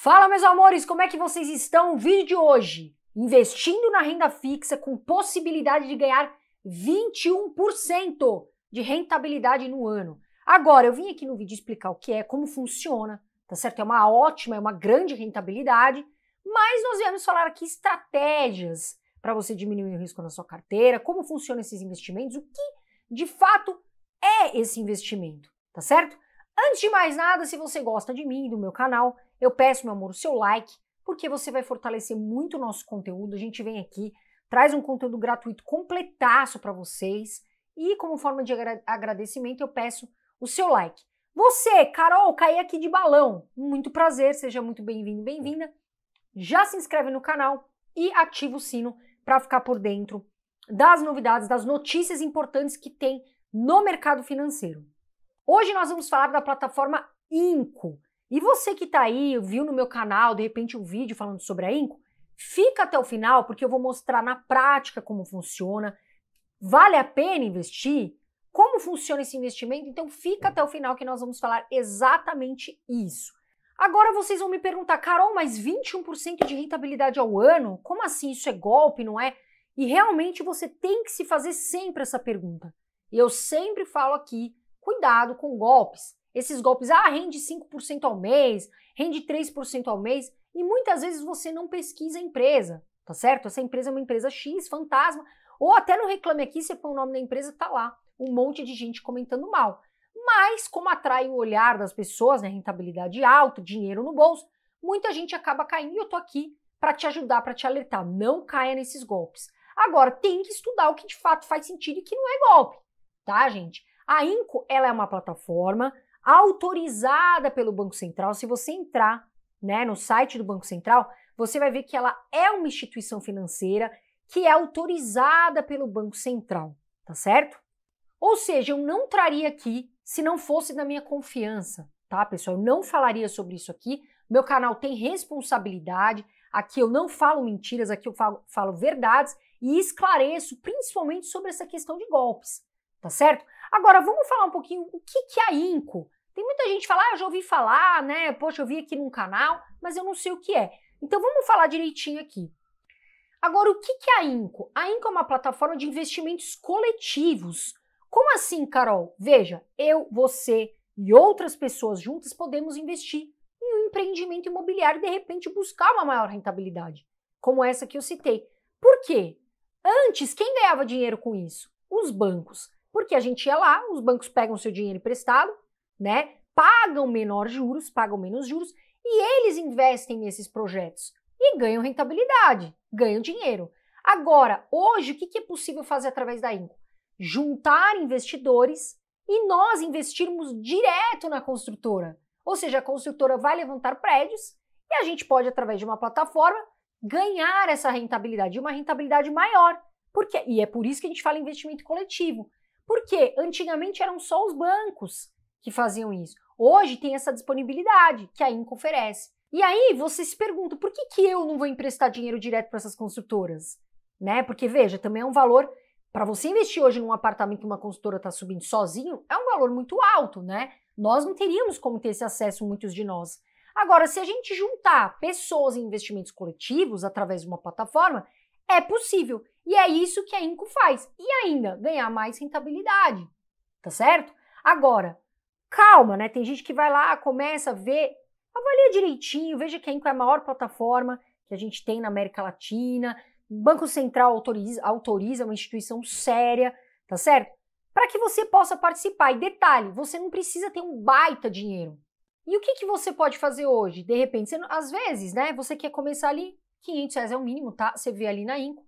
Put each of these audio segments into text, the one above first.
Fala, meus amores, como é que vocês estão? O vídeo de hoje, investindo na renda fixa com possibilidade de ganhar 21% de rentabilidade no ano. Agora, eu vim aqui no vídeo explicar o que é, como funciona, tá certo? É uma ótima, é uma grande rentabilidade, mas nós viemos falar aqui estratégias para você diminuir o risco na sua carteira, como funcionam esses investimentos, o que de fato é esse investimento, tá certo? Antes de mais nada, se você gosta de mim e do meu canal, eu peço, meu amor, o seu like, porque você vai fortalecer muito o nosso conteúdo. A gente vem aqui, traz um conteúdo gratuito completaço para vocês. E como forma de agradecimento, eu peço o seu like. Você, Carol, caí aqui de balão. Muito prazer, seja muito bem-vindo, bem-vinda. Já se inscreve no canal e ativa o sino para ficar por dentro das novidades, das notícias importantes que tem no mercado financeiro. Hoje nós vamos falar da plataforma Inco. E você que está aí, viu no meu canal, de repente, um vídeo falando sobre a Inco, fica até o final, porque eu vou mostrar na prática como funciona. Vale a pena investir? Como funciona esse investimento? Então fica até o final que nós vamos falar exatamente isso. Agora vocês vão me perguntar, Carol, mas 21% de rentabilidade ao ano? Como assim? Isso é golpe, não é? E realmente você tem que se fazer sempre essa pergunta. Eu sempre falo aqui Cuidado com golpes. Esses golpes, ah, rende 5% ao mês, rende 3% ao mês, e muitas vezes você não pesquisa a empresa, tá certo? Essa empresa é uma empresa X, fantasma, ou até no Reclame Aqui, você põe o nome da empresa, tá lá um monte de gente comentando mal. Mas, como atrai o olhar das pessoas, né, rentabilidade alta, dinheiro no bolso, muita gente acaba caindo e eu tô aqui para te ajudar, para te alertar. Não caia nesses golpes. Agora, tem que estudar o que de fato faz sentido e que não é golpe, tá, gente? A INCO ela é uma plataforma autorizada pelo Banco Central. Se você entrar né, no site do Banco Central, você vai ver que ela é uma instituição financeira que é autorizada pelo Banco Central, tá certo? Ou seja, eu não traria aqui se não fosse da minha confiança, tá, pessoal? Eu não falaria sobre isso aqui. Meu canal tem responsabilidade. Aqui eu não falo mentiras, aqui eu falo, falo verdades e esclareço principalmente sobre essa questão de golpes, tá certo? Agora, vamos falar um pouquinho o que, que é a INCO. Tem muita gente que fala, ah, eu já ouvi falar, né? Poxa, eu vi aqui num canal, mas eu não sei o que é. Então vamos falar direitinho aqui. Agora, o que, que é a INCO? A INCO é uma plataforma de investimentos coletivos. Como assim, Carol? Veja, eu, você e outras pessoas juntas podemos investir em um empreendimento imobiliário e de repente buscar uma maior rentabilidade, como essa que eu citei. Por quê? Antes, quem ganhava dinheiro com isso? Os bancos. Porque a gente ia lá, os bancos pegam seu dinheiro emprestado, né? Pagam menor juros, pagam menos juros e eles investem nesses projetos e ganham rentabilidade, ganham dinheiro. Agora, hoje, o que é possível fazer através da Inco? Juntar investidores e nós investirmos direto na construtora. Ou seja, a construtora vai levantar prédios e a gente pode, através de uma plataforma, ganhar essa rentabilidade, uma rentabilidade maior. Porque, e é por isso que a gente fala investimento coletivo. Porque antigamente eram só os bancos que faziam isso. Hoje tem essa disponibilidade que a Inco oferece. E aí você se pergunta, por que, que eu não vou emprestar dinheiro direto para essas construtoras? Né? Porque veja, também é um valor para você investir hoje num apartamento que uma construtora está subindo sozinho, é um valor muito alto, né? Nós não teríamos como ter esse acesso muitos de nós. Agora, se a gente juntar pessoas em investimentos coletivos através de uma plataforma, é possível. E é isso que a Inco faz. E ainda ganhar mais rentabilidade, tá certo? Agora, calma, né? Tem gente que vai lá, começa a ver, avalia direitinho, veja que a Inco é a maior plataforma que a gente tem na América Latina. O Banco Central autoriza, autoriza é uma instituição séria, tá certo? Para que você possa participar. E detalhe, você não precisa ter um baita dinheiro. E o que, que você pode fazer hoje? De repente, você, às vezes, né? Você quer começar ali, 500 reais é o mínimo, tá? Você vê ali na Inco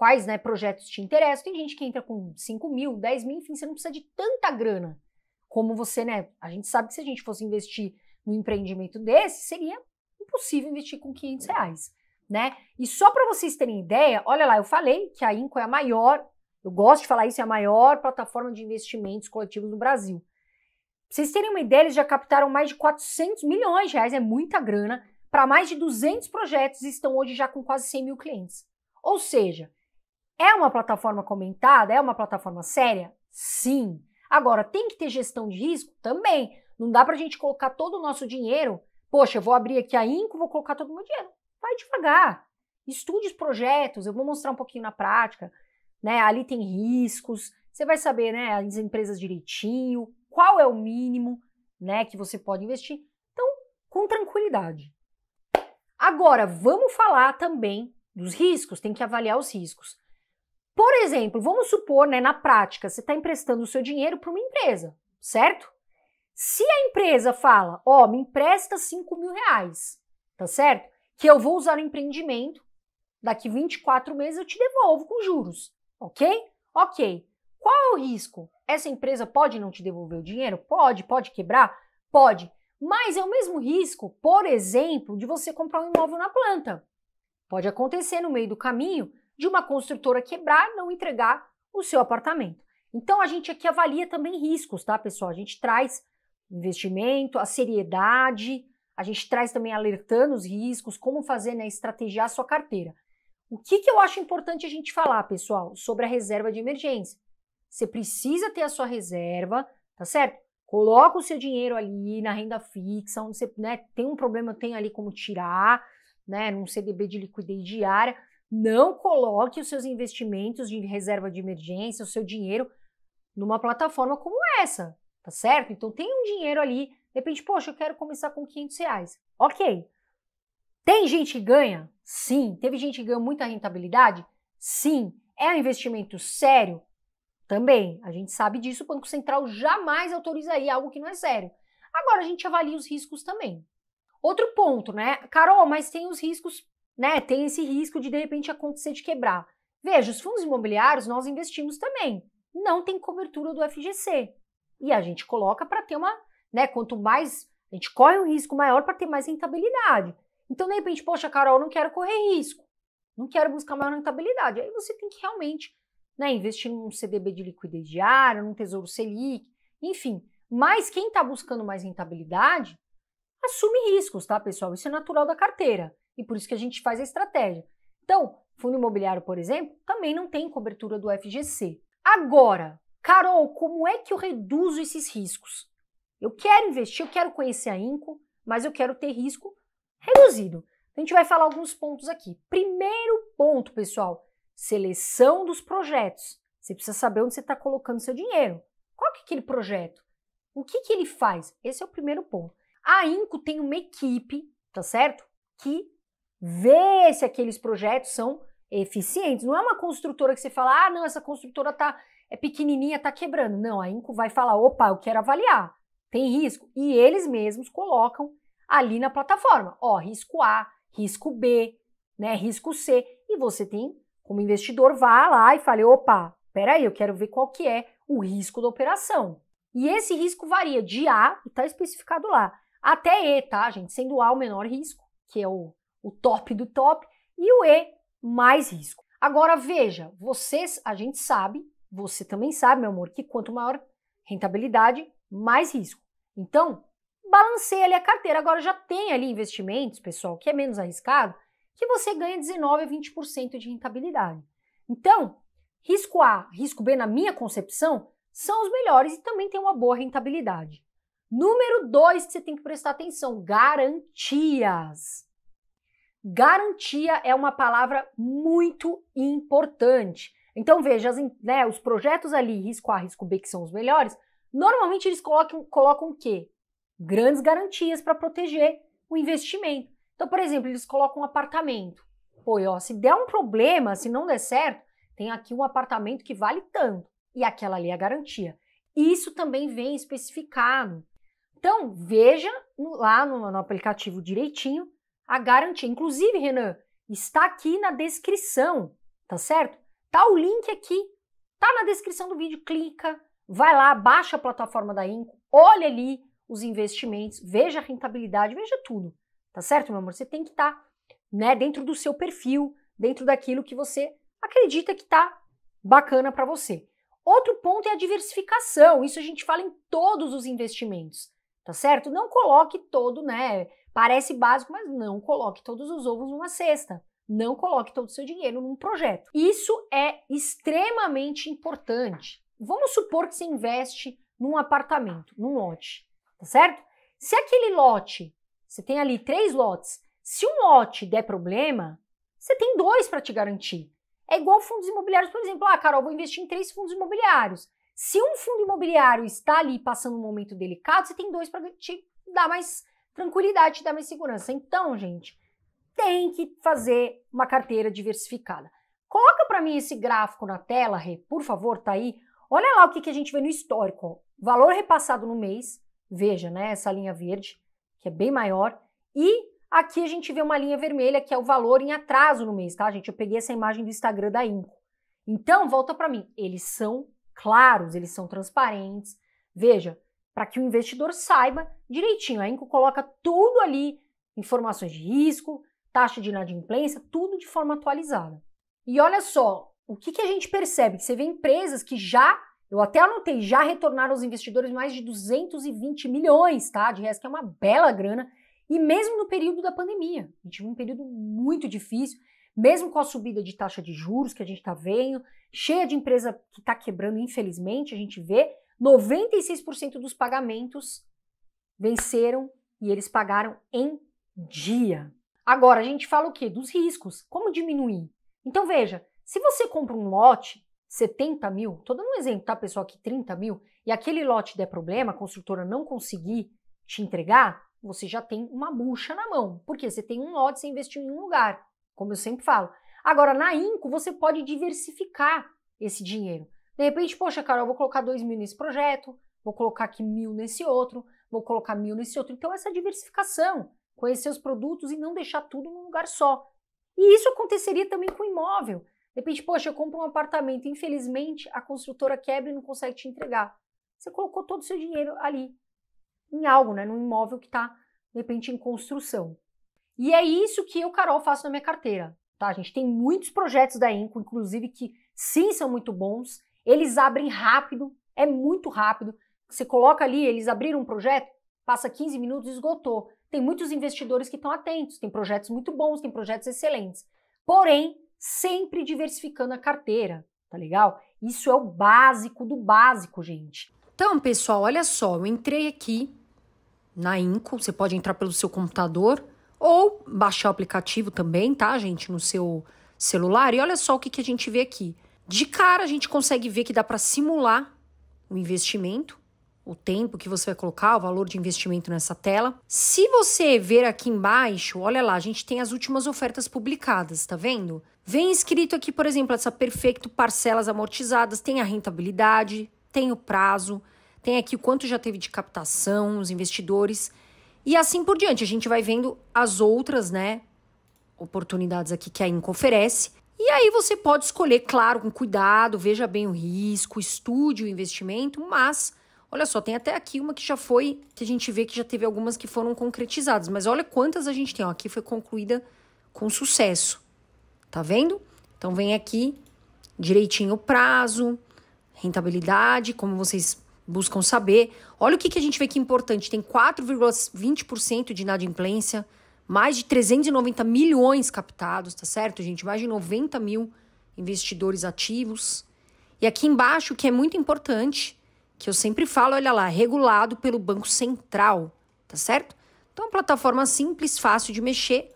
quais né, projetos te interessam. Tem gente que entra com 5 mil, 10 mil, enfim, você não precisa de tanta grana como você, né? A gente sabe que se a gente fosse investir num empreendimento desse, seria impossível investir com 500 reais, né? E só para vocês terem ideia, olha lá, eu falei que a Inco é a maior, eu gosto de falar isso, é a maior plataforma de investimentos coletivos no Brasil. Pra vocês terem uma ideia, eles já captaram mais de 400 milhões de reais, é muita grana, para mais de 200 projetos e estão hoje já com quase 100 mil clientes. Ou seja, é uma plataforma comentada? É uma plataforma séria? Sim. Agora, tem que ter gestão de risco? Também. Não dá para a gente colocar todo o nosso dinheiro. Poxa, eu vou abrir aqui a Inco, vou colocar todo o meu dinheiro. Vai devagar. Estude os projetos, eu vou mostrar um pouquinho na prática. Né? Ali tem riscos, você vai saber né, as empresas direitinho, qual é o mínimo né, que você pode investir. Então, com tranquilidade. Agora, vamos falar também dos riscos, tem que avaliar os riscos. Por exemplo, vamos supor, né, na prática, você está emprestando o seu dinheiro para uma empresa, certo? Se a empresa fala, ó, oh, me empresta 5 mil reais, tá certo? Que eu vou usar o empreendimento, daqui 24 meses eu te devolvo com juros, ok? Ok. Qual é o risco? Essa empresa pode não te devolver o dinheiro? Pode, pode quebrar? Pode. Mas é o mesmo risco, por exemplo, de você comprar um imóvel na planta. Pode acontecer no meio do caminho de uma construtora quebrar, não entregar o seu apartamento. Então a gente aqui avalia também riscos, tá, pessoal? A gente traz investimento, a seriedade, a gente traz também alertando os riscos, como fazer, né, estrategiar a sua carteira. O que, que eu acho importante a gente falar, pessoal, sobre a reserva de emergência? Você precisa ter a sua reserva, tá certo? Coloca o seu dinheiro ali na renda fixa, onde você né, tem um problema, tem ali como tirar, né, num CDB de liquidez diária, não coloque os seus investimentos de reserva de emergência, o seu dinheiro, numa plataforma como essa, tá certo? Então tem um dinheiro ali, de repente, poxa, eu quero começar com 500 reais. Ok. Tem gente que ganha? Sim. Teve gente que ganhou muita rentabilidade? Sim. É um investimento sério? Também. A gente sabe disso, o Banco Central jamais autorizaria algo que não é sério. Agora a gente avalia os riscos também. Outro ponto, né? Carol, mas tem os riscos né? Tem esse risco de de repente acontecer de quebrar. Veja, os fundos imobiliários nós investimos também. Não tem cobertura do FGC. E a gente coloca para ter uma, né? Quanto mais a gente corre um risco maior para ter mais rentabilidade. Então, de repente, poxa, Carol, não quero correr risco. Não quero buscar maior rentabilidade. Aí você tem que realmente né, investir num CDB de liquidez diária, num Tesouro Selic, enfim. Mas quem está buscando mais rentabilidade assume riscos, tá, pessoal? Isso é natural da carteira. E por isso que a gente faz a estratégia. Então, fundo imobiliário, por exemplo, também não tem cobertura do FGC. Agora, Carol, como é que eu reduzo esses riscos? Eu quero investir, eu quero conhecer a INCO, mas eu quero ter risco reduzido. A gente vai falar alguns pontos aqui. Primeiro ponto, pessoal, seleção dos projetos. Você precisa saber onde você está colocando seu dinheiro. Qual que é aquele projeto? O que, que ele faz? Esse é o primeiro ponto. A INCO tem uma equipe, tá certo? Que ver se aqueles projetos são eficientes. Não é uma construtora que você fala, ah, não, essa construtora tá é pequenininha, tá quebrando. Não, a Inco vai falar, opa, eu quero avaliar, tem risco. E eles mesmos colocam ali na plataforma, ó, risco A, risco B, né, risco C. E você tem, como investidor, vá lá e fale, opa, peraí, eu quero ver qual que é o risco da operação. E esse risco varia de A, e tá especificado lá, até E, tá, gente? Sendo A o menor risco, que é o o top do top, e o E, mais risco. Agora veja, vocês, a gente sabe, você também sabe, meu amor, que quanto maior rentabilidade, mais risco. Então, balanceia ali a carteira. Agora já tem ali investimentos, pessoal, que é menos arriscado, que você ganha 19 a 20% de rentabilidade. Então, risco A, risco B, na minha concepção, são os melhores e também tem uma boa rentabilidade. Número 2 que você tem que prestar atenção: garantias. Garantia é uma palavra muito importante. Então veja, as, né, os projetos ali, risco A, risco B, que são os melhores, normalmente eles colocam, colocam o quê? Grandes garantias para proteger o investimento. Então, por exemplo, eles colocam um apartamento. Pô, ó, se der um problema, se não der certo, tem aqui um apartamento que vale tanto. E aquela ali é a garantia. Isso também vem especificado. Então, veja lá no, no aplicativo direitinho a garantia. Inclusive, Renan, está aqui na descrição, tá certo? Tá o link aqui, tá na descrição do vídeo, clica, vai lá, baixa a plataforma da Inco, olha ali os investimentos, veja a rentabilidade, veja tudo, tá certo, meu amor? Você tem que estar tá, né, dentro do seu perfil, dentro daquilo que você acredita que tá bacana para você. Outro ponto é a diversificação. Isso a gente fala em todos os investimentos, tá certo? Não coloque todo, né, Parece básico, mas não coloque todos os ovos numa cesta. Não coloque todo o seu dinheiro num projeto. Isso é extremamente importante. Vamos supor que você investe num apartamento, num lote, tá certo? Se aquele lote, você tem ali três lotes, se um lote der problema, você tem dois para te garantir. É igual fundos imobiliários, por exemplo. Ah, Carol, vou investir em três fundos imobiliários. Se um fundo imobiliário está ali passando um momento delicado, você tem dois para te dar mais tranquilidade te dá mais segurança. Então, gente, tem que fazer uma carteira diversificada. Coloca para mim esse gráfico na tela, Rê, por favor, tá aí. Olha lá o que, que a gente vê no histórico. Ó. Valor repassado no mês, veja, né, essa linha verde, que é bem maior, e aqui a gente vê uma linha vermelha, que é o valor em atraso no mês, tá, gente? Eu peguei essa imagem do Instagram da Inco. Então, volta para mim, eles são claros, eles são transparentes. Veja, para que o investidor saiba direitinho. É a Inco coloca tudo ali, informações de risco, taxa de inadimplência, tudo de forma atualizada. E olha só, o que, que a gente percebe? Que você vê empresas que já, eu até anotei, já retornaram aos investidores mais de 220 milhões tá, de reais, que é uma bela grana, e mesmo no período da pandemia. A gente viu um período muito difícil, mesmo com a subida de taxa de juros que a gente está vendo, cheia de empresa que está quebrando, infelizmente, a gente vê, 96% dos pagamentos venceram e eles pagaram em dia. Agora, a gente fala o quê? Dos riscos. Como diminuir? Então, veja, se você compra um lote, 70 mil, estou dando um exemplo, tá, pessoal, aqui 30 mil, e aquele lote der problema, a construtora não conseguir te entregar, você já tem uma bucha na mão, porque você tem um lote, você investiu em um lugar, como eu sempre falo. Agora, na INCO, você pode diversificar esse dinheiro. De repente, poxa, Carol, vou colocar dois mil nesse projeto, vou colocar aqui mil nesse outro, vou colocar mil nesse outro. Então, essa diversificação, conhecer os produtos e não deixar tudo num lugar só. E isso aconteceria também com o imóvel. De repente, poxa, eu compro um apartamento, infelizmente a construtora quebra e não consegue te entregar. Você colocou todo o seu dinheiro ali, em algo, né? num imóvel que está, de repente, em construção. E é isso que eu, Carol, faço na minha carteira. Tá? A gente tem muitos projetos da Inco, inclusive, que sim são muito bons eles abrem rápido, é muito rápido. Você coloca ali, eles abriram um projeto, passa 15 minutos e esgotou. Tem muitos investidores que estão atentos, tem projetos muito bons, tem projetos excelentes. Porém, sempre diversificando a carteira, tá legal? Isso é o básico do básico, gente. Então, pessoal, olha só, eu entrei aqui na Inco, você pode entrar pelo seu computador ou baixar o aplicativo também, tá, gente, no seu celular. E olha só o que, que a gente vê aqui. De cara, a gente consegue ver que dá para simular o investimento, o tempo que você vai colocar, o valor de investimento nessa tela. Se você ver aqui embaixo, olha lá, a gente tem as últimas ofertas publicadas, tá vendo? Vem escrito aqui, por exemplo, essa perfeito parcelas amortizadas, tem a rentabilidade, tem o prazo, tem aqui o quanto já teve de captação, os investidores e assim por diante. A gente vai vendo as outras, né, oportunidades aqui que a Inco oferece. E aí você pode escolher, claro, com cuidado, veja bem o risco, estude o investimento, mas olha só, tem até aqui uma que já foi, que a gente vê que já teve algumas que foram concretizadas, mas olha quantas a gente tem, ó, aqui foi concluída com sucesso. Tá vendo? Então vem aqui direitinho o prazo, rentabilidade, como vocês buscam saber. Olha o que, que a gente vê que é importante: tem 4,20% de inadimplência, mais de 390 milhões captados, tá certo, gente? Mais de 90 mil investidores ativos. E aqui embaixo, que é muito importante, que eu sempre falo, olha lá, regulado pelo Banco Central, tá certo? Então, uma plataforma simples, fácil de mexer.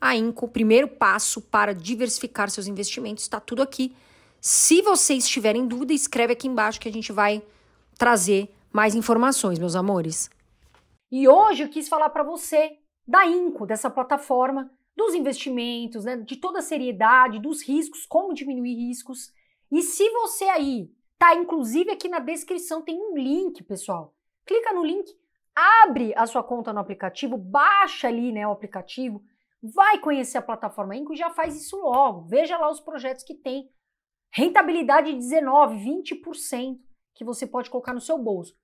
A Inco, o primeiro passo para diversificar seus investimentos, está tudo aqui. Se vocês tiverem dúvida, escreve aqui embaixo que a gente vai trazer mais informações, meus amores. E hoje eu quis falar para você da INCO, dessa plataforma, dos investimentos, né, de toda a seriedade, dos riscos, como diminuir riscos. E se você aí, tá inclusive aqui na descrição tem um link, pessoal. Clica no link, abre a sua conta no aplicativo, baixa ali, né, o aplicativo, vai conhecer a plataforma Inco e já faz isso logo. Veja lá os projetos que tem rentabilidade de 19, 20% que você pode colocar no seu bolso.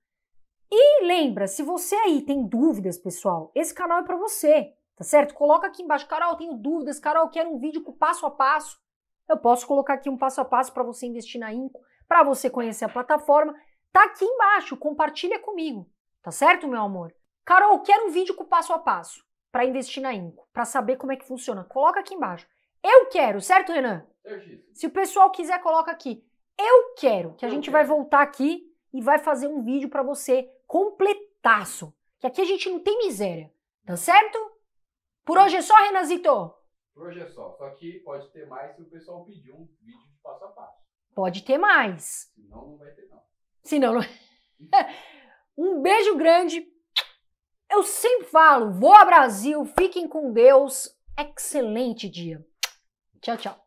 E lembra, se você aí tem dúvidas, pessoal, esse canal é para você, tá certo? Coloca aqui embaixo, Carol, tenho dúvidas, Carol, quero um vídeo com passo a passo. Eu posso colocar aqui um passo a passo para você investir na Inco, para você conhecer a plataforma. Tá aqui embaixo, compartilha comigo, tá certo, meu amor? Carol, quero um vídeo com passo a passo para investir na Inco, para saber como é que funciona. Coloca aqui embaixo. Eu quero, certo, Renan? Certíssimo. Se o pessoal quiser, coloca aqui. Eu quero, que a Eu gente quero. vai voltar aqui e vai fazer um vídeo para você completaço. Que aqui a gente não tem miséria, tá certo? Por hoje é só, Renazito. Por hoje é só. Só que pode ter mais se o pessoal pedir um vídeo de passo a passo. Pode ter mais. Senão não vai ter, não. Senão não. É. um beijo grande. Eu sempre falo, vou ao Brasil, fiquem com Deus. Excelente dia. Tchau, tchau.